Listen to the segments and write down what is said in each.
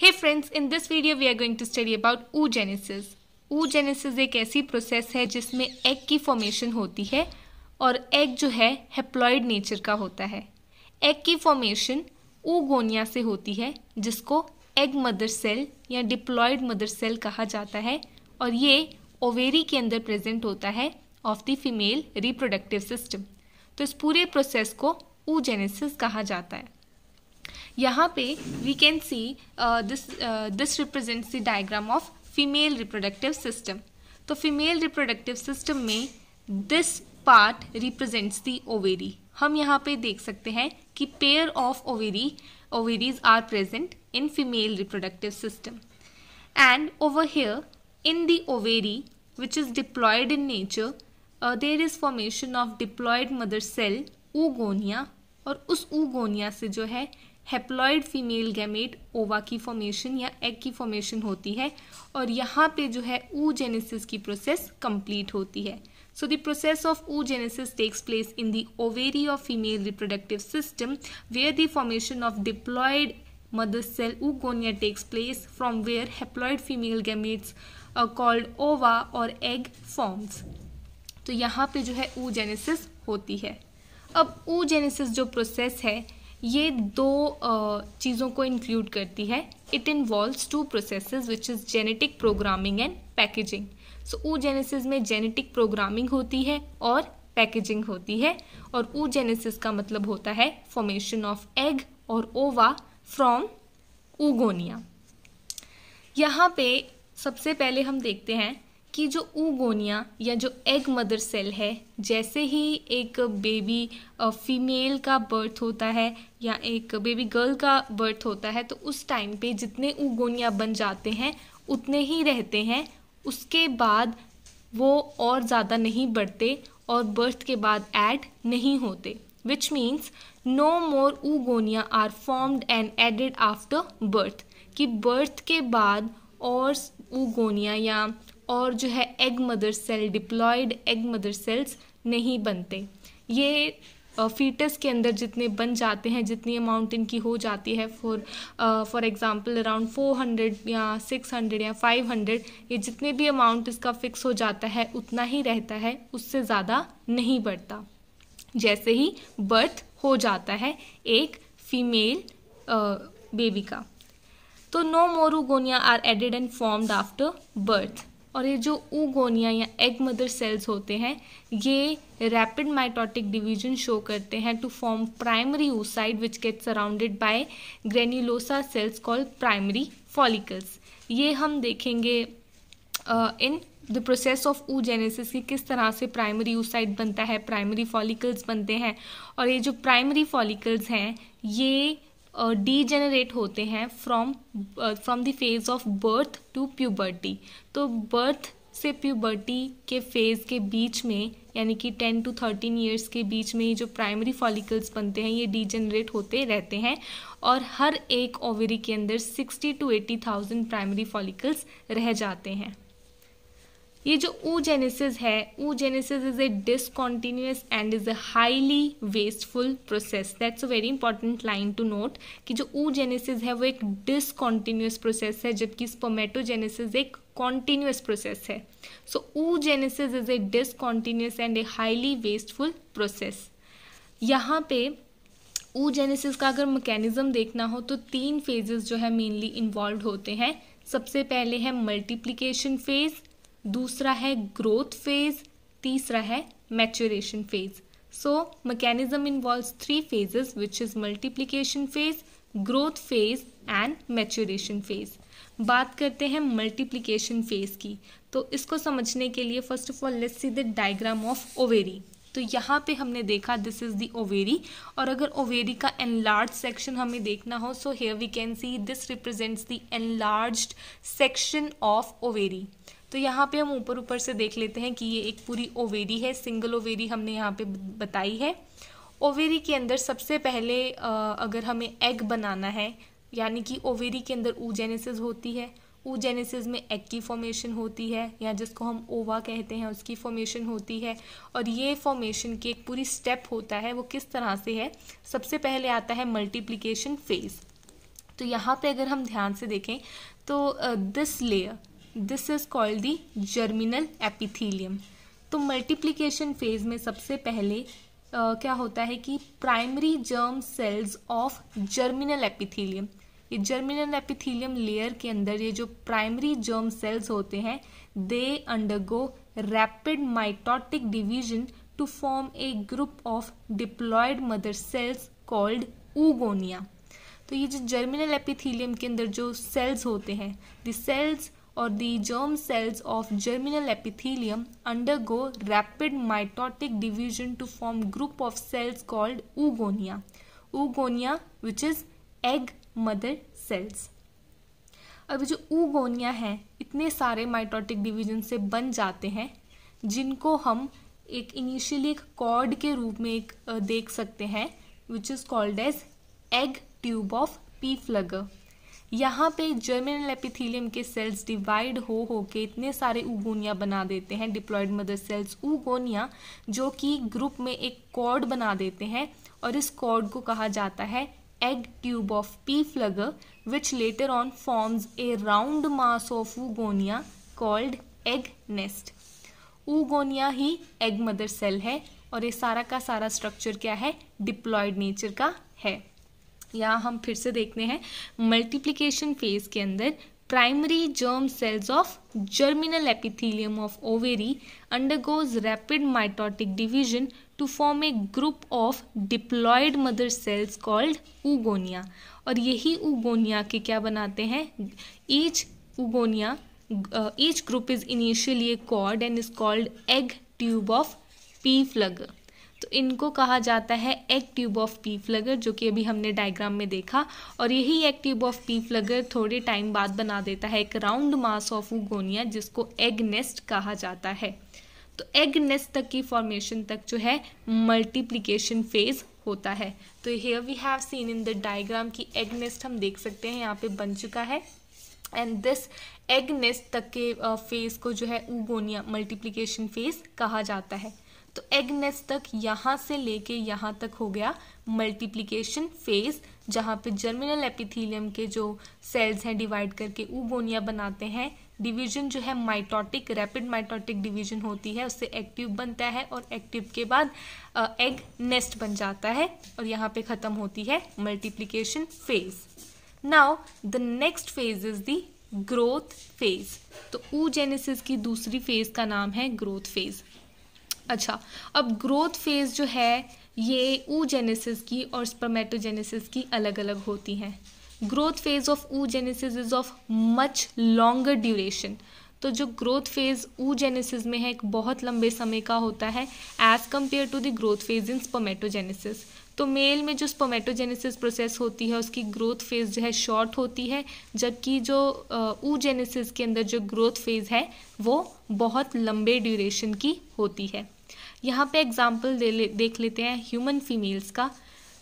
Hey friends, in this video we are going to study about oogenesis. oogenesis एक ऐसी process है जिसमें egg की फॉर्मेशन होती है और एग जो है हेप्लॉइड नेचर का होता है एग की फॉर्मेशन ऊगोनिया से होती है जिसको एग मदर सेल या डिप्लॉयड मदर सेल कहा जाता है और ये ओवेरी के अंदर प्रेजेंट होता है of the female reproductive system तो इस पूरे प्रोसेस को ऊजेनेसिस कहा जाता है यहाँ पे we can see this this represents the diagram of female reproductive system तो फीमेल रिप्रोडक्टिव सिस्टम में this part represents the ovary हम यहाँ पे देख सकते हैं कि pair of ovary ovaries are present in female reproductive system and over here in the ovary which is diploid in nature there is formation of diploid mother cell oogonia और उस oogonia से जो है हेप्लॉयड फीमेल गैमेट ओवा की formation या egg की formation होती है और यहाँ पे जो है ऊ जेनेसिस की प्रोसेस कंप्लीट होती है so the process of oogenesis takes place in the ovary of female reproductive system where the formation of diploid mother cell oogonia takes place from where haploid female gametes called ova और egg forms तो यहाँ पे जो है ऊ genesis होती है अब ऊ जेनेसिस जो प्रोसेस है ये दो चीज़ों को इंक्लूड करती है it involves two process which is genetic programming and packaging so oogenesis में जेनेटिक प्रोग्रामिंग होती है और पैकेजिंग होती है और ऊ जेनेसिस का मतलब होता है फॉर्मेशन ऑफ एग और ओवा फ्रॉम ऊगोनिया यहाँ पे सबसे पहले हम देखते हैं कि जो ऊगोनिया या जो एग मदर सेल है जैसे ही एक बेबी फीमेल का बर्थ होता है या एक बेबी गर्ल का बर्थ होता है तो उस टाइम पे जितने ऊगोनिया बन जाते हैं उतने ही रहते हैं उसके बाद वो और ज़्यादा नहीं बढ़ते और बर्थ के बाद ऐड नहीं होते which means no more oogonia are formed and added after birth कि बर्थ के बाद और ऊगोनिया या और जो है egg mother cell diploid egg mother cells नहीं बनते ये फीटस के अंदर जितने बन जाते हैं जितनी अमाउंट इनकी हो जाती है for for example around four hundred या सिक्स हंड्रेड या फाइव हंड्रेड ये जितने भी अमाउंट इसका फिक्स हो जाता है उतना ही रहता है उससे ज़्यादा नहीं बढ़ता जैसे ही बर्थ हो जाता है एक फीमेल बेबी का तो no more oogonia are added and formed after birth और ये जो ऊगोनिया या एग मदर सेल्स होते हैं ये रैपिड माइटोटिक डिवीजन शो करते हैं to form primary oocyte which get surrounded by granulosa cells call primary follicles ये हम देखेंगे in the process of oogenesis की किस तरह से प्राइमरी ऊसाइड बनता है प्राइमरी फॉलिकल्स बनते हैं और ये जो प्राइमरी फॉलिकल्स हैं ये डीजेनरेट होते हैं from from the phase of birth to puberty तो बर्थ से प्यूबर्टी के फेज़ के बीच में यानी कि टेन टू थर्टीन ईयर्स के बीच में ये जो प्राइमरी फॉलिकल्स बनते हैं ये जेनरेट होते रहते हैं और हर एक ओवरी के अंदर sixty to eighty thousand primary follicles रह जाते हैं ये जो ऊ जेनेसिस है oogenesis is a discontinuous and is a highly wasteful process that's a very important line to note कि जो ऊ जेनेसिस है वो एक डिसकॉन्टिन्यूस प्रोसेस है जबकि स्पोमेटोजेनेसिस एक कॉन्टिन्यूस प्रोसेस है so oogenesis is a discontinuous and a highly wasteful process यहाँ पे ऊ जेनेसिस का अगर मैकेनिज्म देखना हो तो तीन फेजेस जो है मेनली इन्वॉल्व होते हैं सबसे पहले है मल्टीप्लीकेशन फेज़ दूसरा है ग्रोथ फेज तीसरा है maturation phase so mechanism involve three phases which is multiplication phase growth phase and maturation phase बात करते हैं मल्टीप्लीकेशन फेज की तो इसको समझने के लिए first of all let's see the diagram of ovary तो यहाँ पे हमने देखा दिस इज़ दी ओवेरी और अगर ओवेरी का एनलार्ज सेक्शन हमें देखना हो so here we can see this represents the enlarge section of ovary तो यहाँ पे हम ऊपर ऊपर से देख लेते हैं कि ये एक पूरी ओवेरी है सिंगल ओवेरी हमने यहाँ पे बताई है ओवेरी के अंदर सबसे पहले अगर हमें एग बनाना है यानी कि ओवेरी के अंदर ऊजेनेसिस होती है ऊजेनेसिस में एग की फॉर्मेशन होती है या जिसको हम ओवा कहते हैं उसकी फॉर्मेशन होती है और ये फॉर्मेशन की एक पूरी स्टेप होता है वो किस तरह से है सबसे पहले आता है मल्टीप्लीकेशन फेज़ तो यहाँ पे अगर हम ध्यान से देखें तो this layer this is called the germinal epithelium तो मल्टीप्लीकेशन फेज में सबसे पहले आ, क्या होता है कि primary germ cells of germinal epithelium ये जर्मिनल एपिथीलियम लेयर के अंदर ये जो प्राइमरी जर्म सेल्स होते हैं they undergo rapid mitotic division to form a group of diploid mother cells called oogonia तो ये जो जर्मिनल एपिथीलियम के अंदर जो सेल्स होते हैं the cells or the germ cells of germinal epithelium undergo rapid mitotic division to form group of cells called oogonia. Oogonia which is egg mother cells. अब जो ऊगोनिया हैं इतने सारे माइटोटिक डिवीजन से बन जाते हैं जिनको हम एक इनिशियली एक कॉर्ड के रूप में एक देख सकते हैं which is called as egg tube of Pfluger यहाँ पे जर्मिनल एपिथीलियम के सेल्स डिवाइड हो हो के इतने सारे उगोनिया बना देते हैं डिप्लॉयड मदर सेल्स उगोनिया जो कि ग्रुप में एक कॉर्ड बना देते हैं और इस कॉर्ड को कहा जाता है egg tube of Pfluger which later on forms a round mass of oogonia called egg nest oogonia ही एग मदर सेल है और ये सारा का सारा स्ट्रक्चर क्या है डिप्लॉयड नेचर का है यहाँ हम फिर से देखते हैं मल्टीप्लीकेशन फेज के अंदर primary germ cells of germinal epithelium of ovary undergoes rapid mitotic division to form a group of diploid mother cells called oogonia और यही उगोनिया के क्या बनाते हैं each oogonia each group is initially a cord and is called egg tube of Pfluger तो इनको कहा जाता है एक ट्यूब ऑफ पी फ्लगर जो कि अभी हमने डायग्राम में देखा और यही एक ट्यूब ऑफ पी फ्लगर थोड़े टाइम बाद बना देता है एक राउंड मास ऑफ उगोनिया जिसको एग नेस्ट कहा जाता है तो एग नेस्ट तक की फॉर्मेशन तक जो है मल्टीप्लीकेशन फेज होता है तो here we have seen in the diagram की एग नेस्ट हम देख सकते हैं यहाँ पे बन चुका है एंड दिस एग नेस्ट तक के फेज़ को जो है उगोनिया मल्टीप्लीकेशन फेज कहा जाता है तो एगनेस तक यहाँ से लेके यहाँ तक हो गया मल्टीप्लिकेशन फेज जहाँ पे जर्मिनल एपिथीलियम के जो सेल्स हैं डिवाइड करके ऊगोनिया बनाते हैं डिवीजन जो है माइटोटिक रैपिड माइटोटिक डिवीजन होती है उससे एक्टिव बनता है और एक्टिव के बाद एग नेस्ट बन जाता है और यहाँ पे ख़त्म होती है multiplication phase now the next phase is the growth phase तो जेनेसिस की दूसरी फेज का नाम है ग्रोथ फेज अच्छा अब ग्रोथ फेज़ जो है ये ऊ जेनेसिस की और स्पर्मेटोजेनेसिस की अलग अलग होती हैं growth phase of oogenesis is of much longer duration तो जो ग्रोथ फेज़ ऊ जेनेसिस में है एक बहुत लंबे समय का होता है as compare to the growth phase in spermatogenesis तो मेल में जो स्पर्मेटोजेनेसिस प्रोसेस होती है उसकी ग्रोथ फेज़ जो है शॉर्ट होती है जबकि जो ऊ जेनेसिस के अंदर जो ग्रोथ फेज़ है वो बहुत लंबे ड्यूरेशन की होती है यहाँ पे एग्जाम्पल दे ले, देख लेते हैं ह्यूमन फीमेल्स का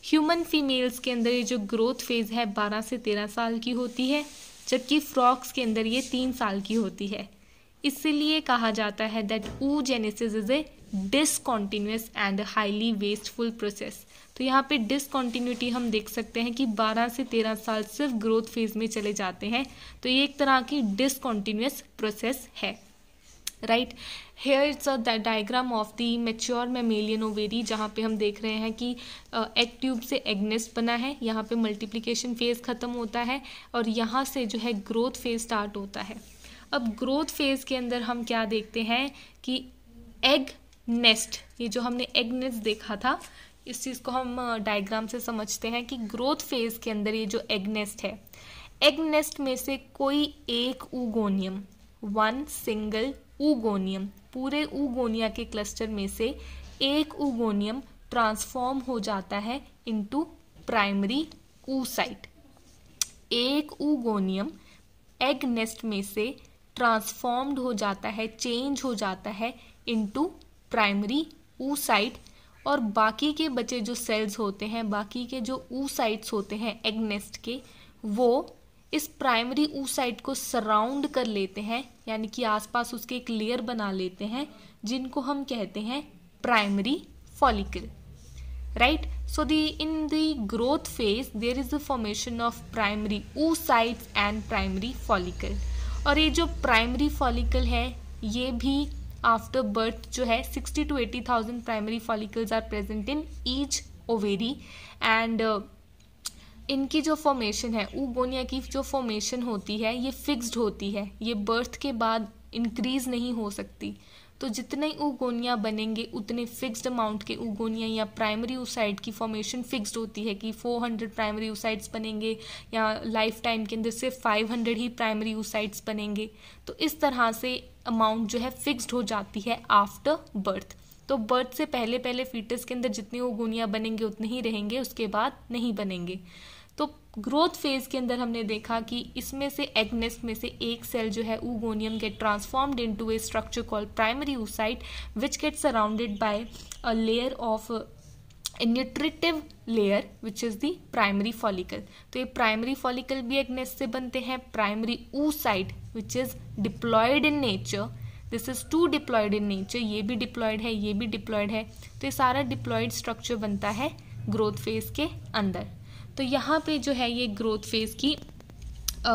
ह्यूमन फीमेल्स के अंदर ये जो ग्रोथ फेज़ है बारह से तेरह साल की होती है जबकि फ्रॉक्स के अंदर ये तीन साल की होती है इसलिए कहा जाता है that oogenesis is a discontinuous and highly wasteful process तो यहाँ पे डिसकॉन्टीन्यूटी हम देख सकते हैं कि 12 से 13 साल सिर्फ ग्रोथ फेज में चले जाते हैं तो ये एक तरह की डिसकॉन्टीन्यूस प्रोसेस है right here it's a diagram of the mature mammalian ovary जहाँ पे हम देख रहे हैं कि एग ट्यूब से एग्नेस्ट बना है यहाँ पे मल्टीप्लिकेशन फेज़ ख़त्म होता है और यहाँ से जो है ग्रोथ फेज़ स्टार्ट होता है अब ग्रोथ फेज़ के अंदर हम क्या देखते हैं कि एग नेस्ट ये जो हमने एग नेस्ट देखा था इस चीज़ को हम डायग्राम से समझते हैं कि ग्रोथ फेज़ के अंदर ये जो एग नेस्ट है एग नेस्ट में से कोई एक उगोनियम वन सिंगल ऊगोनियम पूरे ऊगोनिया के क्लस्टर में से एक उगोनियम ट्रांसफॉर्म हो जाता है इनटू प्राइमरी ऊसाइट एक उगोनियम एग नेस्ट में से ट्रांसफॉर्म्ड हो जाता है चेंज हो जाता है इनटू प्राइमरी ऊसाइट और बाकी के बचे जो सेल्स होते हैं बाकी के जो ऊसाइट्स होते हैं एग नेस्ट के वो इस प्राइमरी ऊसाइड को सराउंड कर लेते हैं यानी कि आसपास उसके एक लेयर बना लेते हैं जिनको हम कहते हैं primary follicle right so the in the phase there is the formation of primary uh oocytes and primary follicle और ये जो प्राइमरी फॉलिकल है ये भी आफ्टर बर्थ जो है sixty to eighty thousand primary follicles are present in each ovary and इनकी जो फॉर्मेशन है ऊगोनिया की जो फॉर्मेशन होती है ये फिक्स्ड होती है ये बर्थ के बाद इंक्रीज़ नहीं हो सकती तो जितने ऊगोनिया बनेंगे उतने फिक्स्ड अमाउंट के ऊगोनिया या प्राइमरी ओसाइड की फॉर्मेशन फिक्स्ड होती है कि 400 प्राइमरी ओसाइड्स बनेंगे या लाइफ टाइम के अंदर सिर्फ 500 ही प्राइमरी ओसाइड्स बनेंगे तो इस तरह से अमाउंट जो है फिक्स्ड हो जाती है आफ्टर बर्थ तो बर्थ से पहले पहले फीटस के अंदर जितने ऊगोनिया बनेंगे उतने ही रहेंगे उसके बाद नहीं बनेंगे तो ग्रोथ फेज के अंदर हमने देखा कि इसमें से एग्नेस्ट में से एक सेल जो है oogonium get transformed into a structure called primary oocyte which get surrounded by a layer of nutritive layer which is the primary follicle तो ये प्राइमरी फॉलिकल भी एग्नेस से बनते हैं primary oocyte which is diploid in nature this is too diploid in nature ये भी diploid है ये भी डिप्लॉयड है तो ये सारा डिप्लॉयड स्ट्रक्चर बनता है ग्रोथ फेज के अंदर तो यहाँ पे जो है ये ग्रोथ फेज़ की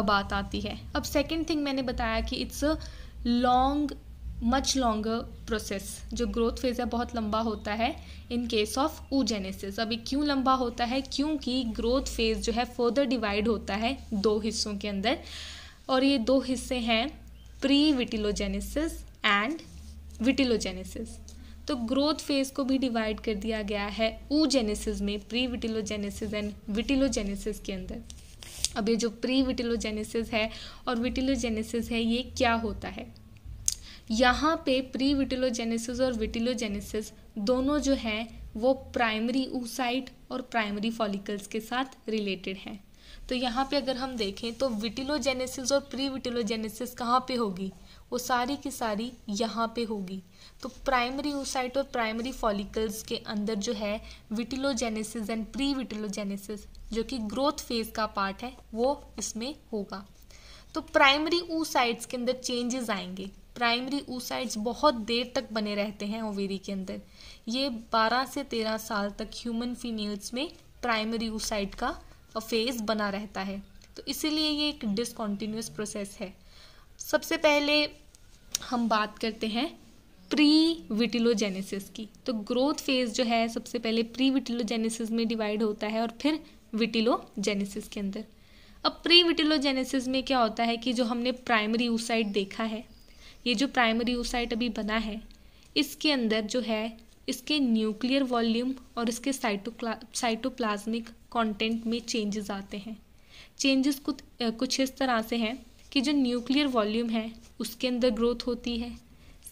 बात आती है अब सेकेंड थिंग मैंने बताया कि it's a long much longer process जो ग्रोथ फेज़ है बहुत लंबा होता है इन केस ऑफ ऊजेनेसिस अब ये क्यों लंबा होता है क्योंकि ग्रोथ फेज़ जो है फर्दर डिवाइड होता है दो हिस्सों के अंदर और ये दो हिस्से हैं प्री विटिलोजेनेसिस एंड विटिलोजेनेसिस तो ग्रोथ फेज को भी डिवाइड कर दिया गया है ऊ जेनेसिस में प्री विटिलोजेनेसिस एंड विटिलोजेनेसिस के अंदर अब ये जो प्री विटिलोजेनेसिस है और विटिलोजेनेसिस है ये क्या होता है यहाँ पे प्री विटिलोजेनेसिस और विटिलोजेनेसिस दोनों जो है वो प्राइमरी ऊसाइट और प्राइमरी फॉलिकल्स के साथ रिलेटेड हैं तो यहाँ पे अगर हम देखें तो विटिलोजेनेसिस और प्री विटिलोजेनेसिस कहाँ पे होगी वो सारी की सारी यहाँ पे होगी तो प्राइमरी ऊसाइट और प्राइमरी फॉलिकल्स के अंदर जो है विटिलोजेनेसिस एंड प्री विटिलोजेनेसिस जो कि ग्रोथ फेज का पार्ट है वो इसमें होगा तो प्राइमरी ऊसाइट्स के अंदर चेंजेस आएंगे प्राइमरी ऊसाइट्स बहुत देर तक बने रहते हैं ओवेरी के अंदर ये 12 से 13 साल तक ह्यूमन फीमेल्स में प्राइमरी ऊसाइट का फेज बना रहता है तो इसीलिए ये एक डिसकॉन्टीन्यूस प्रोसेस है सबसे पहले हम बात करते हैं प्री विटिलोजेनेसिस की तो ग्रोथ फेज जो है सबसे पहले प्री विटिलोजेनेसिस में डिवाइड होता है और फिर विटिलोजेनेसिस के अंदर अब प्री विटिलोजेनेसिस में क्या होता है कि जो हमने प्राइमरी यूसाइट देखा है ये जो प्राइमरी यूसाइट अभी बना है इसके अंदर जो है इसके न्यूक्लियर वॉल्यूम और इसके साइटोक्ला साइटोप्लाज्मिक कंटेंट में चेंजेस आते हैं चेंजेस कुछ कुछ इस तरह से हैं कि जो न्यूक्लियर वॉल्यूम है उसके अंदर ग्रोथ होती है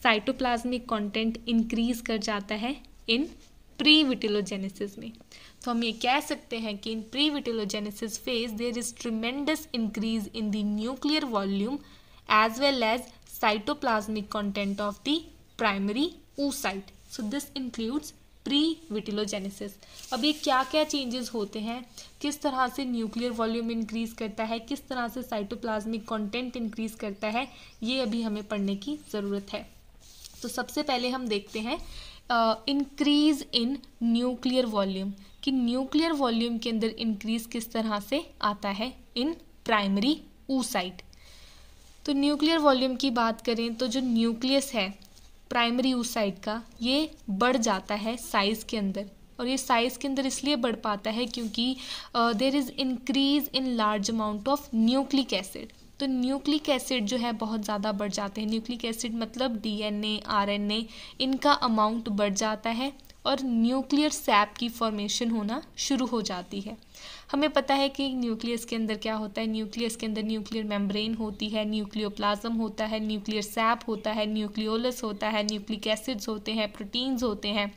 साइटोप्लाज्मिक कंटेंट इंक्रीज कर जाता है इन प्री विटिलोजेनेसिस में तो हम ये कह सकते हैं कि in pre vitellogenesis phase there is tremendous increase in the nuclear volume as well as cytoplasmic content of the primary oocyte so this includes pre vitellogenesis अब ये क्या क्या चेंजेस होते हैं किस तरह से न्यूक्लियर वॉल्यूम इंक्रीज करता है किस तरह से साइटोप्लाज्मिक कंटेंट इंक्रीज करता है ये अभी हमें पढ़ने की ज़रूरत है तो सबसे पहले हम देखते हैं इंक्रीज इन न्यूक्लियर वॉल्यूम कि न्यूक्लियर वॉल्यूम के अंदर इंक्रीज किस तरह से आता है इन प्राइमरी ऊसाइट तो न्यूक्लियर वॉल्यूम की बात करें तो जो न्यूक्लियस है प्राइमरी ऊसाइड का ये बढ़ जाता है साइज़ के अंदर और ये साइज़ के अंदर इसलिए बढ़ पाता है क्योंकि there is increase in large amount of nucleic acid तो न्यूक्लिक एसिड जो है बहुत ज़्यादा बढ़ जाते हैं न्यूक्लिक एसिड मतलब डीएनए आरएनए इनका अमाउंट बढ़ जाता है और न्यूक्लियर सैप की फॉर्मेशन होना शुरू हो जाती है हमें पता है कि न्यूक्लियस के अंदर क्या होता है न्यूक्लियस के अंदर न्यूक्लियर मेम्ब्रेन होती है न्यूक्लियोप्लाज्म होता है न्यूक्लियर सैप होता है न्यूक्लियोलस होता है न्यूक्लिक एसिड्स होते हैं प्रोटीन्स होते हैं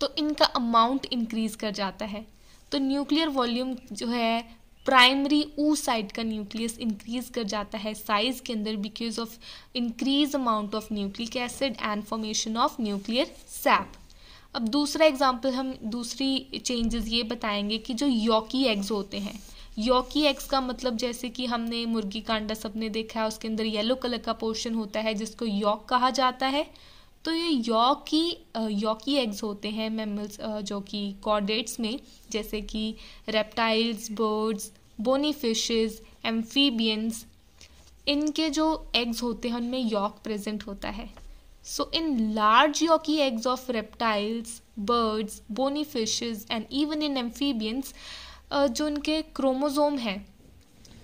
तो इनका अमाउंट इंक्रीज़ कर जाता है तो न्यूक्लियर वॉल्यूम जो है प्राइमरी ऊ साइड का न्यूक्लियस इंक्रीज कर जाता है साइज के अंदर because of increase amount of nucleic acid and formation of nuclear sap अब दूसरा एग्जाम्पल हम दूसरी चेंजेस ये बताएंगे कि जो यॉकी एग्स होते हैं यॉकी एग्स का मतलब जैसे कि हमने मुर्गी का अंडा सबने देखा है उसके अंदर येलो कलर का पोर्शन होता है जिसको यॉक कहा जाता है तो ये यॉकी यॉकी एग्स होते हैं मेमल्स जो कि कॉर्डेट्स में जैसे कि reptiles birds bony fishes amphibians इनके जो एग्स होते हैं उनमें यॉक प्रेजेंट होता है So, in large Yorkie eggs of reptiles, birds, bony fishes, and even in amphibians, uh, जो उनके क्रोमोज़ोम है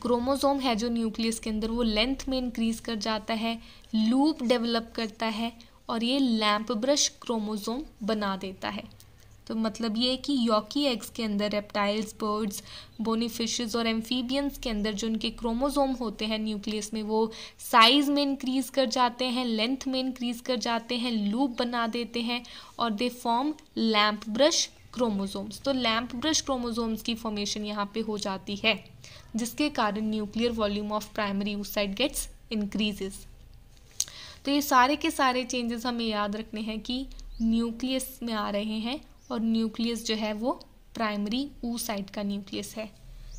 क्रोमोज़ोम है जो न्यूक्लियस के अंदर वो लेंथ में इंक्रीज़ कर जाता है लूप डेवलप करता है और ये लैम्प ब्रश क्रोमोज़ोम बना देता है तो मतलब ये है कि यॉकी एग्स के अंदर रेप्टाइल्स बर्ड्स बोनीफिशेज और एम्फीबियंस के अंदर जो उनके क्रोमोजोम होते हैं न्यूक्लियस में वो साइज़ में इंक्रीज़ कर जाते हैं लेंथ में इंक्रीज़ कर जाते हैं लूप बना देते हैं और they form lampbrush chromosomes तो लैम्प ब्रश क्रोमोजोम्स की फॉर्मेशन यहाँ पे हो जाती है जिसके कारण nuclear volume of primary oocyte gets increases तो ये सारे के सारे चेंजेस हमें याद रखने हैं कि न्यूक्लियस में आ रहे हैं और न्यूक्लियस जो है वो प्राइमरी ऊ साइड का न्यूक्लियस है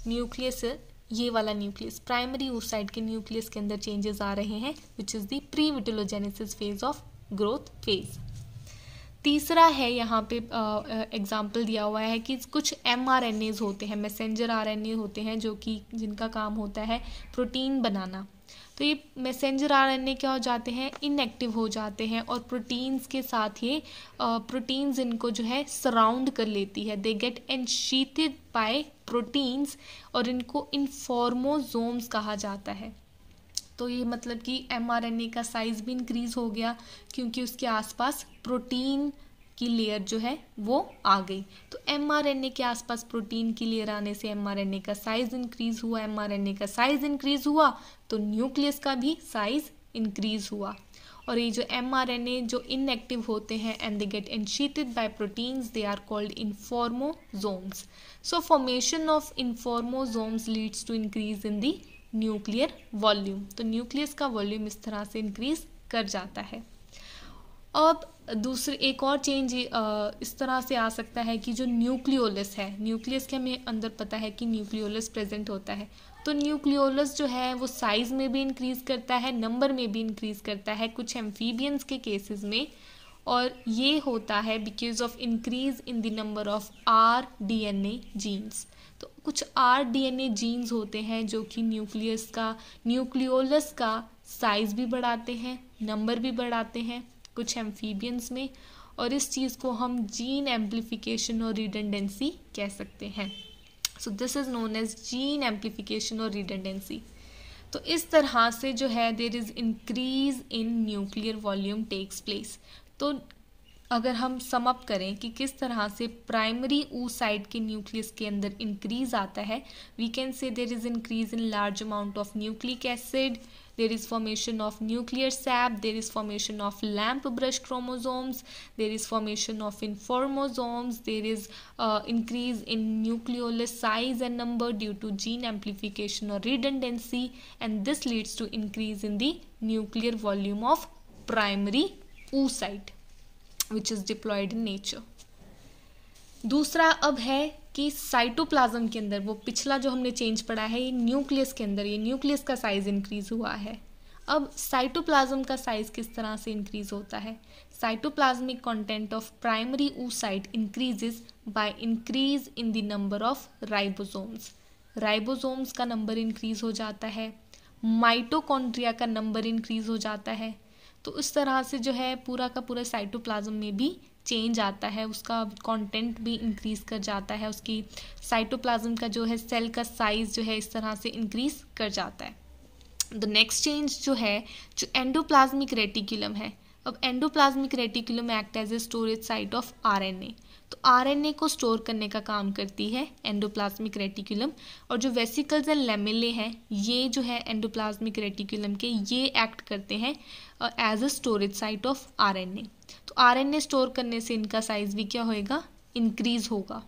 न्यूक्लियस ये वाला न्यूक्लियस प्राइमरी ऊ साइड के न्यूक्लियस के अंदर चेंजेस आ रहे हैं which is the pre vitellogenesis phase of growth phase तीसरा है यहाँ पे एग्जाम्पल दिया हुआ है कि कुछ एम आर एन एज होते हैं मैसेंजर आर एन ए होते हैं जो कि जिनका काम होता है प्रोटीन बनाना तो ये मैसेंजर आरएनए क्या हो जाते हैं इनएक्टिव हो जाते हैं और प्रोटीन्स के साथ ये प्रोटीन्स इनको जो है सराउंड कर लेती है they get ensheathed by proteins और इनको इनफॉर्मोजोम्स कहा जाता है तो ये मतलब कि एम का साइज़ भी इंक्रीज़ हो गया क्योंकि उसके आसपास प्रोटीन की लेयर जो है वो आ गई तो एमआरएनए के आसपास प्रोटीन की लेयर आने से एमआरएनए का साइज इंक्रीज हुआ एमआरएनए का साइज इंक्रीज हुआ तो न्यूक्लियस का भी साइज इंक्रीज हुआ और ये जो एमआरएनए जो इनएक्टिव होते हैं and they get ensheathed by proteins they are called informosomes so formation of informosomes leads to increase in the nuclear volume तो न्यूक्लियस का वॉल्यूम इस तरह से इंक्रीज कर जाता है अब दूसरे एक और चेंज इस तरह से आ सकता है कि जो न्यूक्लियोलस है न्यूक्लियस के हमें अंदर पता है कि न्यूक्लियोलस प्रेजेंट होता है तो न्यूक्लियोलस जो है वो साइज़ में भी इंक्रीज़ करता है नंबर में भी इंक्रीज़ करता है कुछ एम्फीबियंस के केसेस में और ये होता है because of increase in the number of R D N A genes तो कुछ R D N A genes होते हैं जो कि न्यूक्लियस का न्यूक्लियोलस का साइज़ भी बढ़ाते हैं नंबर भी बढ़ाते हैं कुछ एम्फीबियंस में और इस चीज़ को हम जीन एम्प्लीफिकेशन और रिडेंडेंसी कह सकते हैं so this is known as gene amplification और रिडेंडेंसी तो इस तरह से जो है there is increase in nuclear volume takes place तो अगर हम समअप करें कि किस तरह से प्राइमरी ऊ साइड के न्यूक्लियस के अंदर इंक्रीज आता है we can say there is increase in large amount of nucleic acid there is formation of nuclear sap there is formation of lamp brush chromosomes there is formation of informosomes there is uh, increase in nucleolus size and number due to gene amplification or redundancy and this leads to increase in the nuclear volume of primary oocyte which is deployed in nature दूसरा अब है कि cytoplasm के अंदर वो पिछला जो हमने चेंज पढ़ा है ये न्यूक्लियस के अंदर ये न्यूक्लियस का साइज़ इंक्रीज़ हुआ है अब साइटोप्लाज्म का साइज़ किस तरह से इंक्रीज़ होता है cytoplasmic content of primary oocyte increases by increase in the number of ribosomes ribosomes का नंबर इंक्रीज़ हो जाता है माइटोकॉन्ड्रिया का नंबर इंक्रीज़ हो जाता है तो उस तरह से जो है पूरा का पूरा साइटोप्लाज्म में भी चेंज आता है उसका कंटेंट भी इंक्रीज़ कर जाता है उसकी साइटोप्लाज्म का जो है सेल का साइज़ जो है इस तरह से इंक्रीज़ कर जाता है द नेक्स्ट चेंज जो है जो एंडोप्लाज्मिक रेटिकुलम है अब endoplasmic reticulum act as a storage site of RNA तो आरएनए को स्टोर करने का काम करती है एंडोप्लाज्मिक रेटिकुलम और जो वेसिकल्स एंड लेमिले हैं ये जो है एंडोप्लाज्मिक रेटिकुलम के ये एक्ट करते हैं as a storage site of RNA तो आरएनए स्टोर करने से इनका साइज भी क्या होएगा इंक्रीज होगा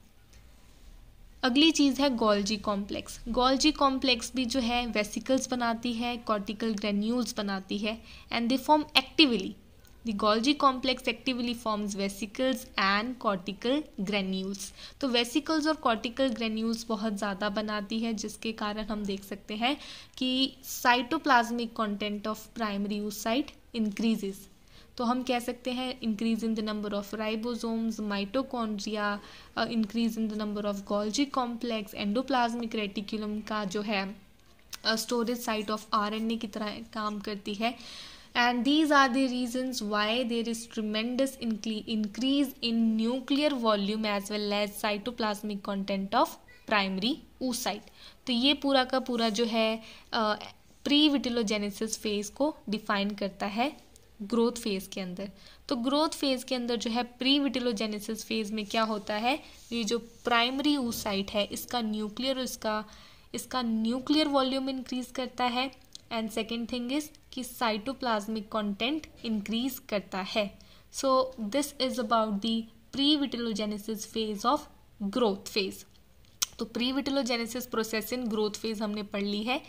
अगली चीज़ है गोल्जी कॉम्प्लेक्स गोल्जी कॉम्प्लेक्स भी जो है वेसिकल्स बनाती है कॉर्टिकल ग्रेन्यूल्स बनाती है and they form actively The Golgi complex actively forms vesicles and cortical granules. तो vesicles और cortical granules बहुत ज़्यादा बनाती है जिसके कारण हम देख सकते हैं कि cytoplasmic content of primary oocyte increases. तो हम कह सकते हैं increase in the number of ribosomes mitochondria increase in the number of Golgi complex endoplasmic reticulum का जो है स्टोरेज साइट ऑफ आरएनए की तरह काम करती है and these are the reasons why there is tremendous increase in nuclear volume as well as cytoplasmic content of primary oocyte तो ये पूरा का पूरा जो है प्री विटिलोजेनेसिस फेज को डिफाइन करता है ग्रोथ फेज़ के अंदर तो ग्रोथ फेज़ के अंदर जो है प्री विटिलोजेनेसिस फेज़ में क्या होता है ये जो प्राइमरी ऊसाइट है इसका न्यूक्लियर इसका इसका न्यूक्लियर वॉल्यूम इंक्रीज करता है एंड सेकेंड थिंग इज कि साइटोप्लाज्मिक कंटेंट इंक्रीज करता है so this is about the pre vitellogenesis phase of growth phase तो pre vitellogenesis process in growth phase हमने पढ़ ली है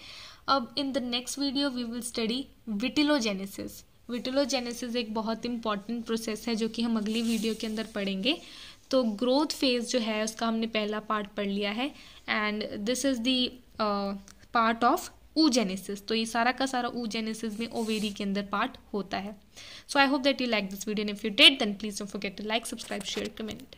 अब in the next video we will study vitellogenesis vitellogenesis एक बहुत इंपॉर्टेंट प्रोसेस है जो कि हम अगली वीडियो के अंदर पढ़ेंगे तो ग्रोथ फेज जो है उसका हमने पहला पार्ट पढ़ लिया है and this is the part of oogenesis तो ये सारा का सारा ऊजेनेसिस में ओवेरी के अंदर पार्ट होता है so I hope that you like this video and if you did then please don't forget to like subscribe share comment